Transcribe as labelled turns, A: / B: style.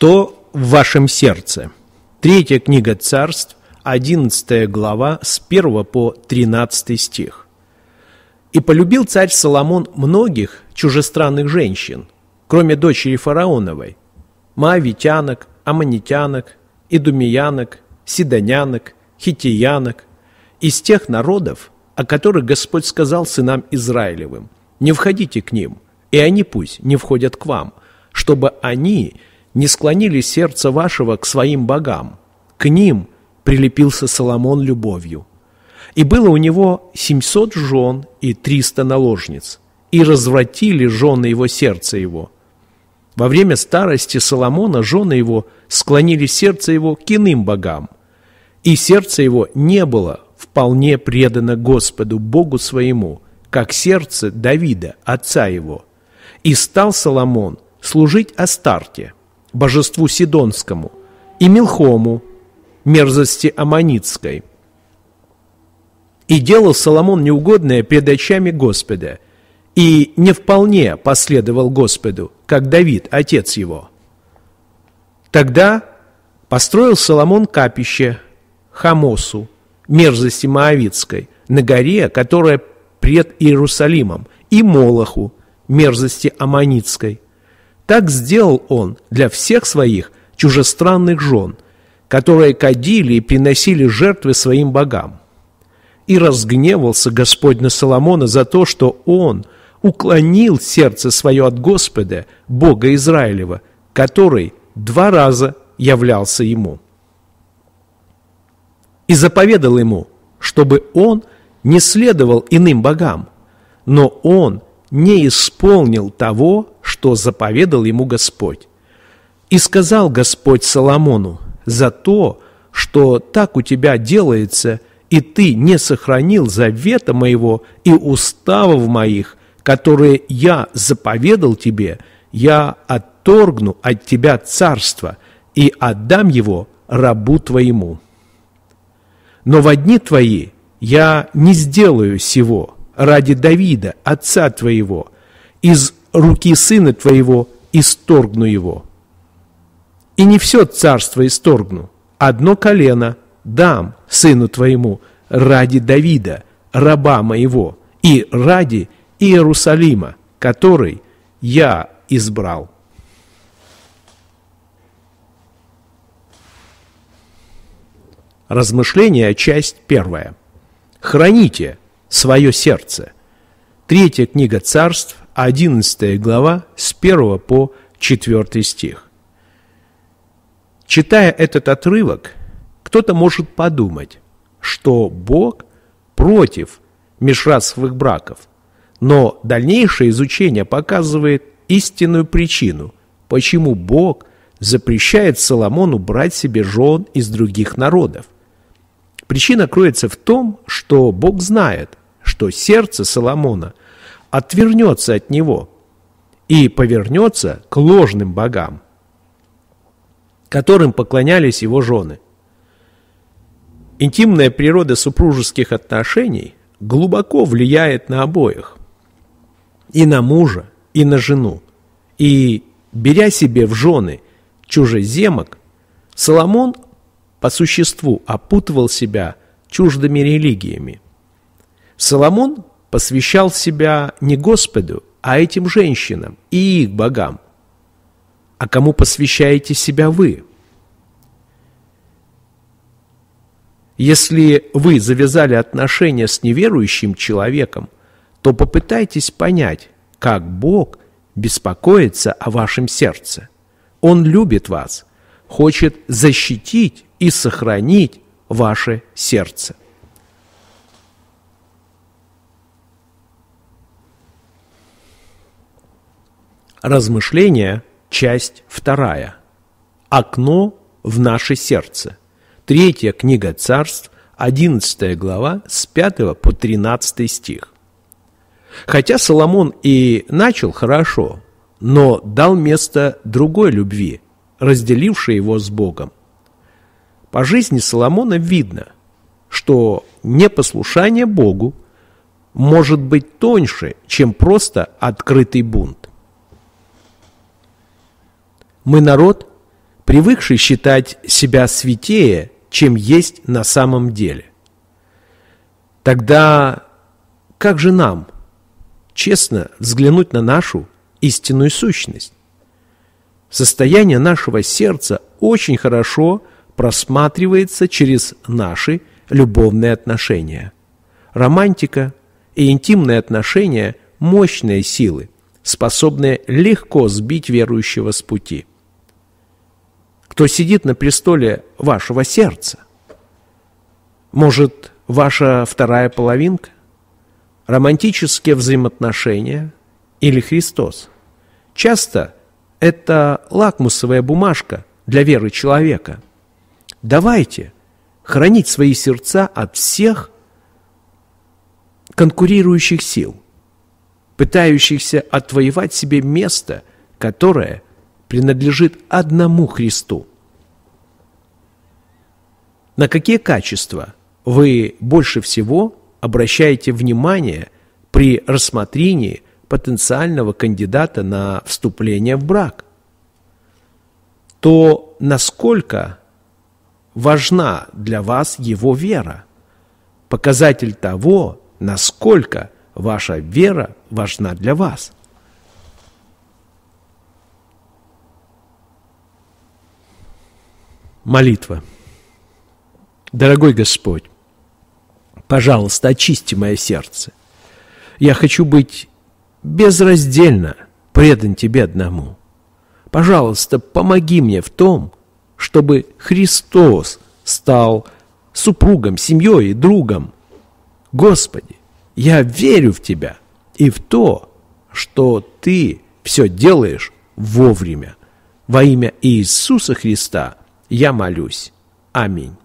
A: что в вашем сердце. Третья книга царств, 11 глава, с 1 по 13 стих. «И полюбил царь Соломон многих чужестранных женщин, кроме дочери фараоновой, маавитянок, аммонитянок, идумиянок, сидонянок, хитиянок, из тех народов, о которых Господь сказал сынам Израилевым, не входите к ним, и они пусть не входят к вам, чтобы они не склонили сердце вашего к своим богам. К ним прилепился Соломон любовью. И было у него семьсот жен и триста наложниц, и развратили жены его сердце его. Во время старости Соломона жены его склонили сердце его к иным богам, и сердце его не было вполне предано Господу, Богу своему, как сердце Давида, отца его. И стал Соломон служить Астарте – божеству Сидонскому, и Милхому, мерзости Аманицкой. И делал Соломон неугодное пред очами Господа, и не вполне последовал Господу, как Давид, отец его. Тогда построил Соломон капище Хамосу, мерзости Моавицкой, на горе, которая пред Иерусалимом, и Молоху, мерзости Аманицкой. Так сделал он для всех своих чужестранных жен, которые кадили и приносили жертвы своим богам. И разгневался Господь на Соломона за то, что он уклонил сердце свое от Господа, Бога Израилева, который два раза являлся ему. И заповедал ему, чтобы он не следовал иным богам, но он не исполнил того, что заповедал ему Господь. И сказал Господь Соломону, за то, что так у тебя делается, и ты не сохранил завета моего и уставов моих, которые я заповедал тебе, я отторгну от тебя царство и отдам его рабу твоему. Но в одни твои я не сделаю сего ради Давида, отца твоего, из руки сына твоего исторгну его. И не все царство исторгну, одно колено дам сыну твоему ради Давида, раба моего, и ради Иерусалима, который я избрал. Размышление, часть первая. Храните свое сердце. Третья книга царств, 11 глава с 1 по 4 стих. Читая этот отрывок, кто-то может подумать, что Бог против межрасовых браков, но дальнейшее изучение показывает истинную причину, почему Бог запрещает Соломону брать себе жен из других народов. Причина кроется в том, что Бог знает, что сердце Соломона – отвернется от него и повернется к ложным богам, которым поклонялись его жены. Интимная природа супружеских отношений глубоко влияет на обоих, и на мужа, и на жену. И, беря себе в жены чужеземок, Соломон по существу опутывал себя чуждыми религиями. Соломон посвящал себя не Господу, а этим женщинам и их богам. А кому посвящаете себя вы? Если вы завязали отношения с неверующим человеком, то попытайтесь понять, как Бог беспокоится о вашем сердце. Он любит вас, хочет защитить и сохранить ваше сердце. Размышления, часть вторая. Окно в наше сердце. Третья книга царств, 11 глава, с 5 по 13 стих. Хотя Соломон и начал хорошо, но дал место другой любви, разделившей его с Богом. По жизни Соломона видно, что непослушание Богу может быть тоньше, чем просто открытый бунт. Мы народ, привыкший считать себя святее, чем есть на самом деле. Тогда как же нам честно взглянуть на нашу истинную сущность? Состояние нашего сердца очень хорошо просматривается через наши любовные отношения. Романтика и интимные отношения – мощные силы, способные легко сбить верующего с пути – кто сидит на престоле вашего сердца. Может, ваша вторая половинка, романтические взаимоотношения или Христос. Часто это лакмусовая бумажка для веры человека. Давайте хранить свои сердца от всех конкурирующих сил, пытающихся отвоевать себе место, которое принадлежит одному Христу – на какие качества вы больше всего обращаете внимание при рассмотрении потенциального кандидата на вступление в брак? То насколько важна для вас его вера? Показатель того, насколько ваша вера важна для вас – молитва – Дорогой Господь, пожалуйста, очисти мое сердце. Я хочу быть безраздельно предан Тебе одному. Пожалуйста, помоги мне в том, чтобы Христос стал супругом, семьей и другом. Господи, я верю в Тебя и в то, что Ты все делаешь вовремя. Во имя Иисуса Христа я молюсь. Аминь.